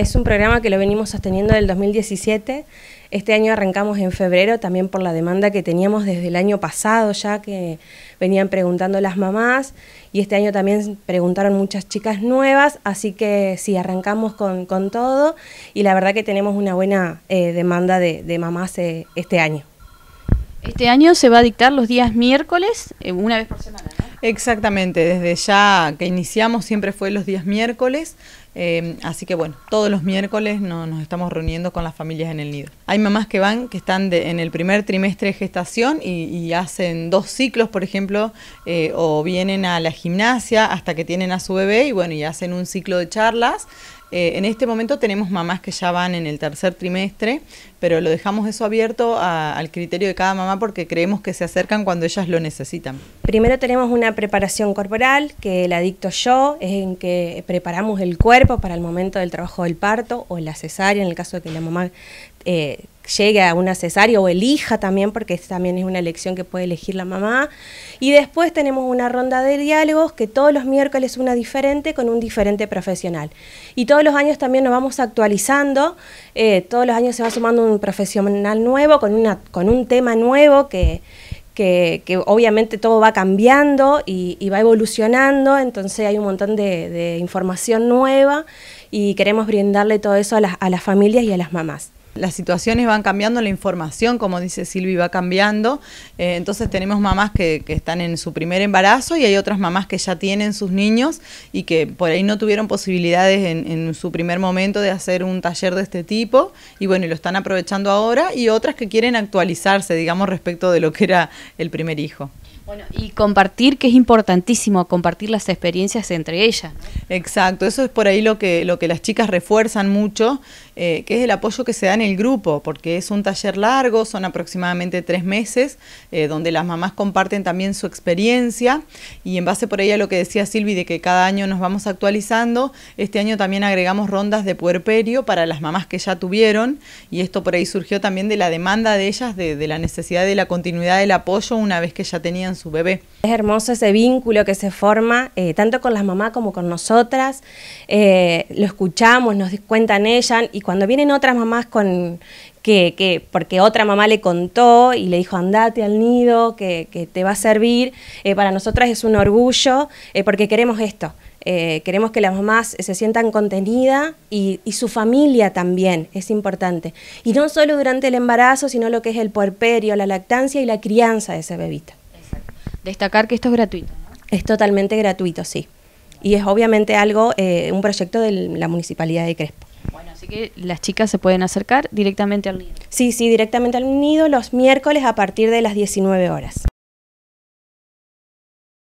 Es un programa que lo venimos sosteniendo del 2017. Este año arrancamos en febrero también por la demanda que teníamos desde el año pasado ya que venían preguntando las mamás y este año también preguntaron muchas chicas nuevas, así que sí, arrancamos con, todo y la verdad que tenemos una buena eh, demanda de, mamás eh, este año. Este año se va a dictar los días miércoles, eh, una vez por semana. Exactamente, desde ya que iniciamos siempre fue los días miércoles. Em, así que bueno, todos los miércoles nos estamos reuniendo con las familias en el nido. Hay mamás que van, que están en el primer trimestre de gestación y, hacen dos ciclos, por ejemplo, eh, o vienen a la gimnasia hasta que tienen a su bebé y bueno, y hacen un ciclo de charlas eh, en este momento tenemos mamás que ya van en el tercer trimestre, pero lo dejamos eso abierto al criterio de cada mamá porque creemos que se acercan cuando ellas lo necesitan. Primero tenemos una preparación corporal que la dicto yo, es en que preparamos el cuerpo para el momento del trabajo del parto o la cesárea en el caso de que la mamá eh, llegue a una cesárea o elija también, porque también es una elección que puede elegir la mamá. Y después tenemos una ronda de diálogos que todos los miércoles una diferente con un diferente profesional. Y todos los años también nos vamos actualizando, eh, todos los años se va sumando un profesional nuevo con, una, con un tema nuevo que, que, obviamente todo va cambiando y, va evolucionando, entonces hay un montón de, información nueva y queremos brindarle todo eso a las familias y a las mamás las situaciones van cambiando, la información, como dice Silvi, va cambiando. Eh, entonces tenemos mamás que, están en su primer embarazo y hay otras mamás que ya tienen sus niños y que por ahí no tuvieron posibilidades en, su primer momento de hacer un taller de este tipo y bueno, lo están aprovechando ahora y otras que quieren actualizarse, digamos, respecto de lo que era el primer hijo. Bueno, y compartir, que es importantísimo, compartir las experiencias entre ellas. Exacto, eso es por ahí lo que, lo que las chicas refuerzan mucho, eh, que es el apoyo que se da en el grupo, porque es un taller largo, son aproximadamente tres meses, eh, donde las mamás comparten también su experiencia y en base por ella lo que decía Silvi de que cada año nos vamos actualizando, este año también agregamos rondas de puerperio para las mamás que ya tuvieron y esto por ahí surgió también de la demanda de ellas, de, la necesidad de la continuidad del apoyo una vez que ya tenían su bebé. Es hermoso ese vínculo que se forma, eh, tanto con las mamás como con nosotras, lo escuchamos, nos cuentan ellas y cuando vienen otras mamás con que, porque otra mamá le contó y le dijo andate al nido, que, te va a servir, eh, para nosotras es un orgullo eh, porque queremos esto. Eh, queremos que las mamás se sientan contenidas y, su familia también es importante. Y no solo durante el embarazo, sino lo que es el puerperio, la lactancia y la crianza de ese bebita. Destacar que esto es gratuito. Es totalmente gratuito, sí. Y es obviamente algo, un proyecto de la Municipalidad de Crespo que las chicas se pueden acercar directamente al nido. Sí, sí, directamente al nido los miércoles a partir de las 19 horas.